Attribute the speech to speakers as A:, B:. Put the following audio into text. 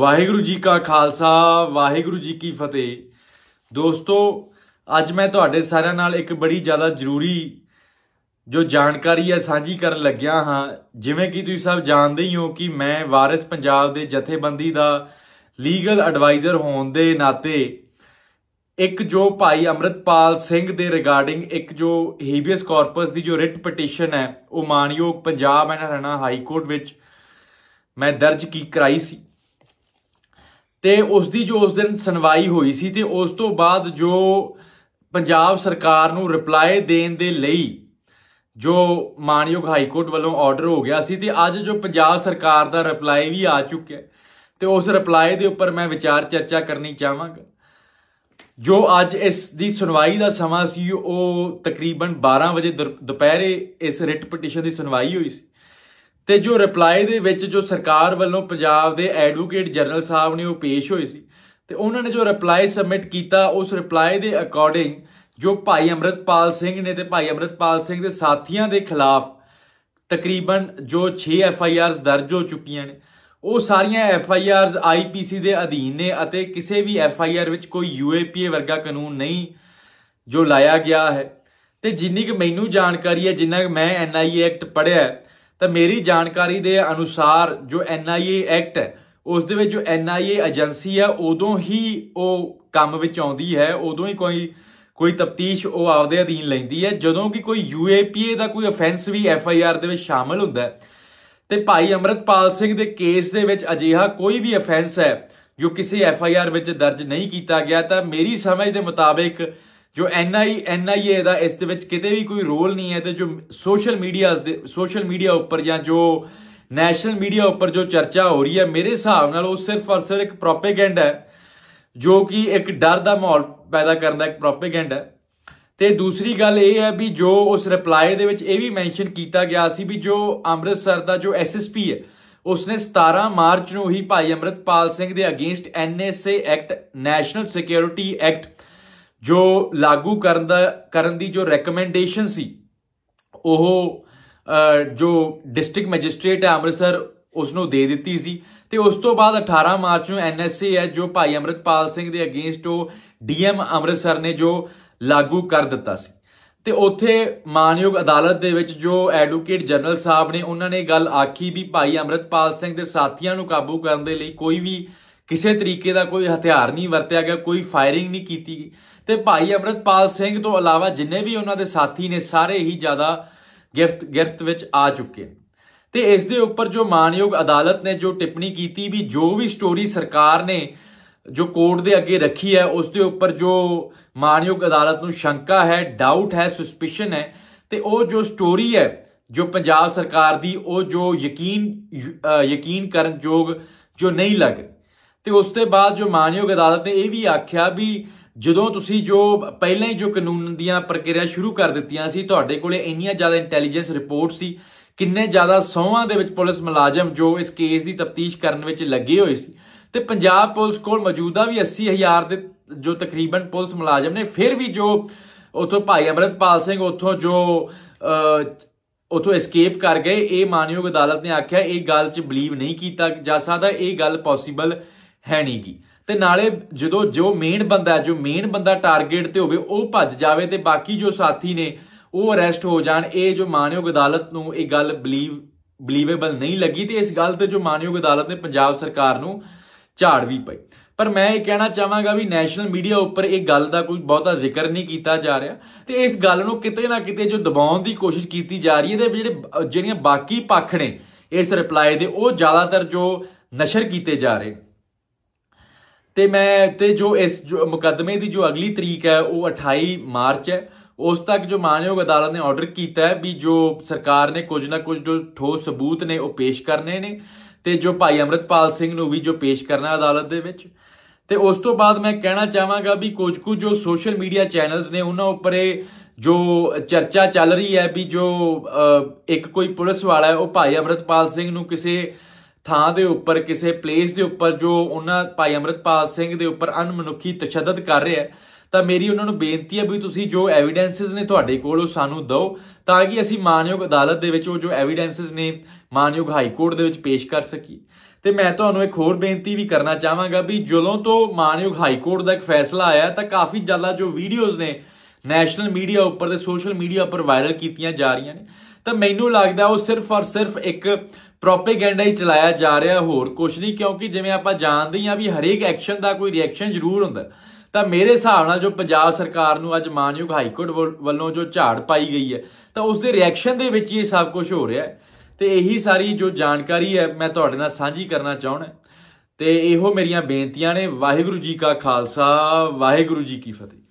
A: ਵਾਹਿਗੁਰੂ ਜੀ ਕਾ ਖਾਲਸਾ ਵਾਹਿਗੁਰੂ ਜੀ ਕੀ ਫਤਿਹ ਦੋਸਤੋ ਅੱਜ ਮੈਂ ਤੁਹਾਡੇ ਸਾਰਿਆਂ ਨਾਲ ਇੱਕ ਬੜੀ ਜ਼ਿਆਦਾ ਜ਼ਰੂਰੀ ਜੋ ਜਾਣਕਾਰੀ ਹੈ ਸਾਂਝੀ ਕਰਨ ਲੱਗਿਆ ਹਾਂ ਜਿਵੇਂ ਕਿ ਤੁਸੀਂ ਸਭ ਜਾਣਦੇ ਹੀ ਹੋ ਕਿ ਮੈਂ ਵਾਰਿਸ ਪੰਜਾਬ ਦੇ ਜਥੇਬੰਦੀ ਦਾ ਲੀਗਲ ਐਡਵਾਈਜ਼ਰ ਹੋਣ ਦੇ ਨਾਤੇ ਇੱਕ ਜੋ ਭਾਈ ਅਮਰਤਪਾਲ ਸਿੰਘ ਦੇ ਰਿਗਾਰਡਿੰਗ ਇੱਕ ਜੋ ਹੀਬੀਅਸ ਕਾਰਪਸ ਦੀ ਜੋ ਰਿਟ ਪਟੀਸ਼ਨ ਹੈ ਉਹ ਮਾਨਯੋਗ Punjab and Haryana high court ਵਿੱਚ ਮੈਂ ਦਰਜ ਕੀ ਕਰਾਈ ਸੀ ਤੇ ਉਸ ਦੀ ਜੋ ਉਸ ਦਿਨ ਸੁਣਵਾਈ ਹੋਈ ਸੀ ਤੇ ਉਸ ਤੋਂ ਬਾਅਦ ਜੋ ਪੰਜਾਬ ਸਰਕਾਰ ਨੂੰ ਰਿਪਲਾਈ ਦੇਣ ਦੇ ਲਈ ਜੋ ਮਾਨਯੋਗ ਹਾਈ ਕੋਰਟ ਵੱਲੋਂ ਆਰਡਰ ਹੋ ਗਿਆ ਸੀ ਤੇ ਅੱਜ ਜੋ ਪੰਜਾਬ ਸਰਕਾਰ ਦਾ ਰਿਪਲਾਈ ਵੀ ਆ ਚੁੱਕਿਆ ਤੇ ਉਸ ਰਿਪਲਾਈ ਦੇ ਉੱਪਰ ਮੈਂ ਵਿਚਾਰ ਚਰਚਾ ਕਰਨੀ ਚਾਹਾਂਗਾ ਜੋ ਅੱਜ ਇਸ ਦੀ ਸੁਣਵਾਈ ਦਾ ਸਮਾਂ ਸੀ ਉਹ ਤਕਰੀਬਨ 12 ਵਜੇ ਦੁਪਹਿਰੇ ਇਸ ਰਿਟ ਪਟੀਸ਼ਨ ਦੀ ਸੁਣਵਾਈ ਹੋਈ ਸੀ ਤੇ ਜੋ ਰਿਪਲਾਈ ਦੇ ਵਿੱਚ ਜੋ ਸਰਕਾਰ ਵੱਲੋਂ ਪੰਜਾਬ ਦੇ ਐਡਵੋਕੇਟ ਜਨਰਲ ਸਾਹਿਬ ਨੇ ਉਹ ਪੇਸ਼ ਹੋਏ ਸੀ ਤੇ ਉਹਨਾਂ ਨੇ ਜੋ ਰਿਪਲਾਈ ਸਬਮਿਟ ਕੀਤਾ ਉਸ ਰਿਪਲਾਈ ਦੇ ਅਕੋਰਡਿੰਗ ਜੋ ਭਾਈ ਅਮਰਿਤਪਾਲ ਸਿੰਘ ਨੇ ਤੇ ਭਾਈ ਅਮਰਿਤਪਾਲ ਸਿੰਘ ਦੇ ਸਾਥੀਆਂ ਦੇ ਖਿਲਾਫ ਤਕਰੀਬਨ ਜੋ 6 ਐਫ ਆਈ ਆਰਸ ਦਰਜ ਹੋ ਚੁੱਕੀਆਂ ਨੇ ਉਹ ਸਾਰੀਆਂ ਐਫ ਆਈ ਆਰਸ ਆਈ ਪੀ ਸੀ ਦੇ ਅਧੀਨ ਨੇ ਅਤੇ ਕਿਸੇ ਵੀ ਐਫ ਆਈ ਆਰ ਵਿੱਚ ਕੋਈ ਯੂ ਏ ਪੀ ਏ ਵਰਗਾ ਕਾਨੂੰਨ ਨਹੀਂ ਜੋ ਲਾਇਆ ਗਿਆ ਹੈ ਤੇ ਜਿੰਨੀ ਕਿ ਮੈਨੂੰ ਜਾਣਕਾਰੀ ਹੈ ਜਿੰਨਾ ਕਿ ਮੈਂ ਐਨ ਆਈ ਐਕਟ ਪੜਿਆ ਹੈ ਤਾਂ ਮੇਰੀ ਜਾਣਕਾਰੀ ਦੇ ਅਨੁਸਾਰ ਜੋ ਐਨਆਈਏ ਐਕਟ ਹੈ ਉਸ ਦੇ ਵਿੱਚ ਜੋ ਐਨਆਈਏ ਏਜੰਸੀ ਹੈ ਉਦੋਂ ਹੀ ਉਹ ਕੰਮ ਵਿੱਚ ਆਉਂਦੀ ਹੈ ਉਦੋਂ ਹੀ ਕੋਈ ਕੋਈ ਤਫਤੀਸ਼ ਉਹ ਆਪਦੇ ਅਧੀਨ ਲੈਂਦੀ ਹੈ ਜਦੋਂ ਕਿ ਕੋਈ ਯੂਏਪੀਏ ਦਾ ਕੋਈ ਅਫੈਂਸ ਵੀ ਐਫਆਈਆਰ ਦੇ ਵਿੱਚ ਸ਼ਾਮਲ ਹੁੰਦਾ ਹੈ ਤੇ ਭਾਈ ਅਮਰਤਪਾਲ ਸਿੰਘ ਦੇ ਕੇਸ ਦੇ ਵਿੱਚ ਅਜਿਹਾ ਕੋਈ ਵੀ ਅਫੈਂਸ ਹੈ ਜੋ ਕਿਸੇ ਐਫਆਈਆਰ ਵਿੱਚ ਦਰਜ ਨਹੀਂ ਕੀਤਾ ਗਿਆ ਤਾਂ ਮੇਰੀ ਸਮਝ ਦੇ ਮੁਤਾਬਿਕ ਜੋ ਐਨਆਈ ਐਨਆਈਏ ਦਾ ਇਸ ਦੇ ਵਿੱਚ ਕਿਤੇ ਵੀ ਕੋਈ ਰੋਲ ਨਹੀਂ ਹੈ ਤੇ ਜੋ ਸੋਸ਼ਲ ਮੀਡੀਆਸ ਦੇ ਸੋਸ਼ਲ ਮੀਡੀਆ ਉੱਪਰ ਜਾਂ ਜੋ ਨੈਸ਼ਨਲ ਮੀਡੀਆ ਉੱਪਰ ਜੋ ਚਰਚਾ ਹੋ ਰਹੀ ਹੈ ਮੇਰੇ ਹਿਸਾਬ ਨਾਲ ਉਹ ਸਿਰਫ ਔਰ ਸਿਰਫ ਇੱਕ ਪ੍ਰੋਪੇਗੈਂਡਾ ਹੈ ਜੋ ਕਿ ਇੱਕ ਡਰ ਦਾ ਮਾਹੌਲ ਪੈਦਾ ਕਰਨ ਦਾ ਇੱਕ ਪ੍ਰੋਪੇਗੈਂਡਾ ਹੈ ਤੇ ਦੂਸਰੀ ਗੱਲ ਇਹ ਹੈ ਵੀ ਜੋ ਉਸ ਰਿਪਲਾਈ ਦੇ ਵਿੱਚ ਇਹ ਵੀ ਮੈਂਸ਼ਨ ਕੀਤਾ ਗਿਆ ਸੀ ਵੀ ਜੋ ਅੰਮ੍ਰਿਤਸਰ ਦਾ ਜੋ ਐਸਐਸਪੀ ਹੈ ਉਸਨੇ 17 ਮਾਰਚ ਨੂੰ ਹੀ ਭਾਈ ਅਮਰਿਤਪਾਲ ਸਿੰਘ ਦੇ against NSA act national security act ਜੋ ਲਾਗੂ ਕਰਨ ਦਾ ਕਰਨ ਦੀ ਜੋ ਰეკਮੈਂਡੇਸ਼ਨ ਸੀ ਉਹ ਜੋ ਡਿਸਟ੍ਰਿਕਟ ਮੈਜਿਸਟ੍ਰੇਟ ਹੈ ਅੰਮ੍ਰਿਤਸਰ ਉਸ ਨੂੰ ਦੇ ਦਿੱਤੀ ਸੀ ਤੇ ਉਸ ਤੋਂ ਬਾਅਦ 18 ਮਾਰਚ ਨੂੰ ਐਨਐਸਏ ਹੈ ਜੋ ਭਾਈ ਅਮਰਿਤਪਾਲ ਸਿੰਘ ਦੇ ਅਗੇਂਸਟ ਉਹ ਡੀਐਮ ਅੰਮ੍ਰਿਤਸਰ ਨੇ ਜੋ ਲਾਗੂ ਕਰ ਦਿੱਤਾ ਸੀ ਤੇ ਉੱਥੇ ਮਾਨਯੋਗ ਅਦਾਲਤ ਦੇ ਵਿੱਚ ਜੋ ਐਡਵੋਕੇਟ ਜਨਰਲ ਸਾਹਿਬ ਨੇ ਉਹਨਾਂ ਨੇ ਗੱਲ ਆਖੀ ਵੀ ਭਾਈ ਅਮਰਿਤਪਾਲ ਸਿੰਘ ਦੇ ਸਾਥੀਆਂ ਨੂੰ ਕਾਬੂ ਕਰਨ ਦੇ ਲਈ ਕੋਈ ਵੀ ਕਿਸੇ ਤਰੀਕੇ ਦਾ ਕੋਈ ਹਥਿਆਰ ਨਹੀਂ ਵਰਤਿਆ ਗਿਆ ਕੋਈ ਫਾਇਰਿੰਗ ਨਹੀਂ ਕੀਤੀ ਗਈ ਤੇ ਭਾਈ ਅਮਰਤਪਾਲ ਸਿੰਘ ਤੋਂ ਇਲਾਵਾ ਜਿੰਨੇ ਵੀ ਉਹਨਾਂ ਦੇ ਸਾਥੀ ਨੇ ਸਾਰੇ ਹੀ ਜ਼ਿਆਦਾ ਗਿਫਟ ਗਿਫਟ ਵਿੱਚ ਆ ਚੁੱਕੇ ਤੇ ਇਸ ਦੇ ਉੱਪਰ ਜੋ ਮਾਨਯੋਗ ਅਦਾਲਤ ਨੇ ਜੋ ਟਿੱਪਣੀ ਕੀਤੀ ਵੀ ਜੋ ਵੀ ਸਟੋਰੀ ਸਰਕਾਰ ਨੇ ਜੋ ਕੋਰਟ ਦੇ ਅੱਗੇ ਰੱਖੀ ਹੈ ਉਸ ਦੇ ਉੱਪਰ ਜੋ ਮਾਨਯੋਗ ਅਦਾਲਤ ਨੂੰ ਸ਼ੰਕਾ ਹੈ ਡਾਊਟ ਹੈ ਸਸਪੀਸ਼ਨ ਹੈ ਤੇ ਉਹ ਜੋ ਸਟੋਰੀ ਹੈ ਜੋ ਪੰਜਾਬ ਸਰਕਾਰ ਦੀ ਉਹ ਜੋ ਯਕੀਨ ਯਕੀਨ ਕਰਨ ਯੋਗ ਜੋ ਨਹੀਂ ਲੱਗ ਤੇ ਉਸ ਤੋਂ ਬਾਅਦ ਜੋ ਮਾਨਯੋਗ ਅਦਾਲਤ ਨੇ ਇਹ ਵੀ ਆਖਿਆ ਵੀ ਜਦੋਂ ਤੁਸੀਂ ਜੋ ਪਹਿਲਾਂ ਹੀ ਜੋ ਕਾਨੂੰਨ ਦੀਆਂ ਪ੍ਰਕਿਰਿਆ ਸ਼ੁਰੂ ਕਰ ਦਿੱਤੀਆਂ ਸੀ ਤੁਹਾਡੇ ਕੋਲੇ ਇੰਨੀਆਂ ਜ਼ਿਆਦਾ ਇੰਟੈਲੀਜੈਂਸ ਰਿਪੋਰਟ ਸੀ ਕਿੰਨੇ ਜ਼ਿਆਦਾ ਸੌਹਾਂ ਦੇ ਵਿੱਚ ਪੁਲਿਸ ਮੁਲਾਜ਼ਮ ਜੋ ਇਸ ਕੇਸ ਦੀ ਤਫਤੀਸ਼ ਕਰਨ ਵਿੱਚ ਲੱਗੇ ਹੋਏ ਸੀ ਤੇ ਪੰਜਾਬ ਪੁਲਿਸ ਕੋਲ ਮੌਜੂਦਾ ਵੀ 80000 ਦੇ ਜੋ ਤਕਰੀਬਨ ਪੁਲਿਸ ਮੁਲਾਜ਼ਮ ਨੇ ਫਿਰ ਵੀ ਜੋ ਉਥੋਂ ਭਾਈ ਅਮਰਤਪਾਲ ਸਿੰਘ ਉਥੋਂ ਜੋ ਉਥੋਂ ਐਸਕੇਪ ਕਰ ਗਏ ਇਹ ਮਾਨਯੋਗ ਅਦਾਲਤ ਨੇ ਆਖਿਆ ਇਹ ਗੱਲ 'ਚ ਬਲੀਵ ਨਹੀਂ ਕੀਤਾ ਜਾ ਸਕਦਾ ਇਹ ਗੱਲ ਪੋਸੀਬਲ ਹੈ ਨਹੀਂਗੀ ਤੇ ਨਾਲੇ ਜਦੋਂ ਜੋ ਮੇਨ ਬੰਦਾ ਜੋ ਮੇਨ ਬੰਦਾ ਟਾਰਗੇਟ ਤੇ ਹੋਵੇ ਉਹ ਭੱਜ ਜਾਵੇ ਤੇ ਬਾਕੀ ਜੋ ਸਾਥੀ ਨੇ ਉਹ ਅਰੈਸਟ ਹੋ ਜਾਣ ਇਹ ਜੋ ਮਾਨਯੋਗ ਅਦਾਲਤ ਨੂੰ ਇਹ ਗੱਲ ਬਲੀਵ ਬਲੀਵੇਬਲ ਨਹੀਂ ਲੱਗੀ ਤੇ ਇਸ ਗੱਲ ਤੇ ਜੋ ਮਾਨਯੋਗ ਅਦਾਲਤ ਨੇ ਪੰਜਾਬ ਸਰਕਾਰ ਨੂੰ ਝਾੜ ਵੀ ਪਈ ਪਰ ਮੈਂ ਇਹ ਕਹਿਣਾ ਚਾਹਾਂਗਾ ਵੀ ਨੈਸ਼ਨਲ ਮੀਡੀਆ ਉੱਪਰ ਇਹ ਗੱਲ ਦਾ ਕੋਈ ਬਹੁਤਾ ਜ਼ਿਕਰ ਨਹੀਂ ਕੀਤਾ ਜਾ ਰਿਹਾ ਤੇ ਇਸ ਗੱਲ ਨੂੰ ਕਿਤੇ ਨਾ ਕਿਤੇ ਜੋ ਦਬਾਉਣ ਦੀ ਕੋਸ਼ਿਸ਼ ਕੀਤੀ ਜਾ ਰਹੀ ਹੈ ਤੇ ਜਿਹੜੇ ਜਿਹੜੀਆਂ ਬਾਕੀ ਪੱਖ ਨੇ ਇਸ ਰਿਪਲਾਈ ਦੇ ਉਹ ਜ਼ਿਆਦਾਤਰ ਜੋ ਨਸ਼ਰ ਕੀਤੇ ਜਾ ਰਹੇ ਤੇ ਮੈਂ ਤੇ ਜੋ ਇਸ ਜੋ ਮੁਕੱਦਮੇ ਦੀ ਜੋ ਅਗਲੀ ਤਰੀਕ ਹੈ ਉਹ 28 ਮਾਰਚ ਹੈ ਉਸ ਤੱਕ ਜੋ ਮਾਨਯੋਗ ਅਦਾਲਤ ਨੇ ਆਰਡਰ ਕੀਤਾ ਹੈ ਵੀ ਜੋ ਸਰਕਾਰ ਨੇ ਕੁਝ ਨਾ ਕੁਝ ਜੋ ਠੋਸ ਸਬੂਤ ਨੇ ਉਹ ਪੇਸ਼ ਕਰਨੇ ਨੇ ਤੇ ਜੋ ਭਾਈ ਅਮਰਿਤਪਾਲ ਸਿੰਘ ਨੂੰ ਵੀ ਜੋ ਪੇਸ਼ ਕਰਨਾ ਅਦਾਲਤ ਦੇ ਵਿੱਚ ਤੇ ਉਸ ਤੋਂ ਬਾਅਦ ਮੈਂ ਕਹਿਣਾ ਚਾਹਾਂਗਾ ਵੀ ਕੁਝ ਕੁ ਜੋ ਸੋਸ਼ਲ ਮੀਡੀਆ ਚੈਨਲਸ ਨੇ ਉਹਨਾਂ ਉੱਪਰ ਇਹ ਜੋ ਚਰਚਾ ਚੱਲ ਰਹੀ ਹੈ ਵੀ ਜੋ ਇੱਕ ਕੋਈ ਪੁਲਿਸ ਵਾਲਾ ਹੈ ਉਹ ਭਾਈ ਅਮਰਿਤਪਾਲ ਸਿੰਘ ਨੂੰ ਕਿਸੇ ਥਾਂ ਦੇ ਉੱਪਰ ਕਿਸੇ ਪਲੇਸ ਦੇ ਉੱਪਰ ਜੋ ਉਹਨਾਂ ਭਾਈ ਅਮਰਤਪਾਲ ਸਿੰਘ ਦੇ ਉੱਪਰ ਅਨਮਨੁੱਖੀ ਤਸ਼ੱਦਦ ਕਰ ਰਿਹਾ ਹੈ ਤਾਂ ਮੇਰੀ ਉਹਨਾਂ ਨੂੰ ਬੇਨਤੀ ਹੈ ਵੀ ਤੁਸੀਂ ਜੋ ਐਵੀਡੈਂਸਸ ਨੇ ਤੁਹਾਡੇ ਕੋਲ ਉਹ ਸਾਨੂੰ ਦਿਓ ਤਾਂ ਕਿ ਅਸੀਂ ਮਾਨਯੋਗ ਅਦਾਲਤ ਦੇ ਵਿੱਚ ਉਹ ਜੋ ਐਵੀਡੈਂਸਸ ਨੇ ਮਾਨਯੋਗ ਹਾਈ ਕੋਰਟ ਦੇ ਵਿੱਚ ਪੇਸ਼ ਕਰ ਸਕੀ ਤੇ ਮੈਂ ਤੁਹਾਨੂੰ ਇੱਕ ਹੋਰ ਬੇਨਤੀ ਵੀ ਕਰਨਾ ਚਾਹਾਂਗਾ ਵੀ ਜਦੋਂ ਤੋਂ ਮਾਨਯੋਗ ਹਾਈ ਕੋਰਟ ਦਾ ਇੱਕ ਫੈਸਲਾ ਆਇਆ ਤਾਂ ਕਾਫੀ ਜ਼ਿਆਦਾ ਜੋ ਵੀਡੀਓਜ਼ ਨੇ ਨੈਸ਼ਨਲ ਮੀਡੀਆ ਉੱਪਰ ਤੇ ਸੋਸ਼ਲ ਮੀਡੀਆ ਉੱਪਰ ਵਾਇਰਲ ਕੀਤੀਆਂ ਜਾ ਰਹੀਆਂ ਨੇ ਤਾਂ ਮੈਨੂੰ ਲੱਗਦਾ ਉਹ ਸਿਰਫ ਔਰ ਸਿਰਫ ਇੱਕ ਪ੍ਰੋਪਾਗੈਂਡਾ ਹੀ ਚਲਾਇਆ ਜਾ ਰਿਹਾ ਹੋਰ ਕੁਝ ਨਹੀਂ ਕਿਉਂਕਿ ਜਿਵੇਂ ਆਪਾਂ ਜਾਣਦੇ ਹਾਂ ਵੀ ਹਰੇਕ ਐਕਸ਼ਨ ਦਾ ਕੋਈ ਰਿਐਕਸ਼ਨ ਜ਼ਰੂਰ ਹੁੰਦਾ ਤਾਂ ਮੇਰੇ ਹਿਸਾਬ ਨਾਲ ਜੋ ਪੰਜਾਬ ਸਰਕਾਰ ਨੂੰ ਅੱਜ ਮਾਨਯੋਗ ਹਾਈ ਕੋਰਟ ਵੱਲੋਂ ਜੋ ਝਾੜ ਪਾਈ ਗਈ ਹੈ ਤਾਂ ਉਸ ਦੇ ਰਿਐਕਸ਼ਨ ਦੇ ਵਿੱਚ ਇਹ ਸਭ ਕੁਝ ਹੋ ਰਿਹਾ ਤੇ ਇਹੀ ਸਾਰੀ ਜੋ ਜਾਣਕਾਰੀ ਹੈ ਮੈਂ ਤੁਹਾਡੇ ਨਾਲ ਸਾਂਝੀ ਕਰਨਾ ਚਾਹੁੰਦਾ ਤੇ ਇਹੋ ਮੇਰੀਆਂ ਬੇਨਤੀਆਂ ਨੇ ਵਾਹਿਗੁਰੂ ਜੀ ਕਾ ਖਾਲਸਾ ਵਾਹਿਗੁਰੂ ਜੀ ਕੀ ਫਤਿਹ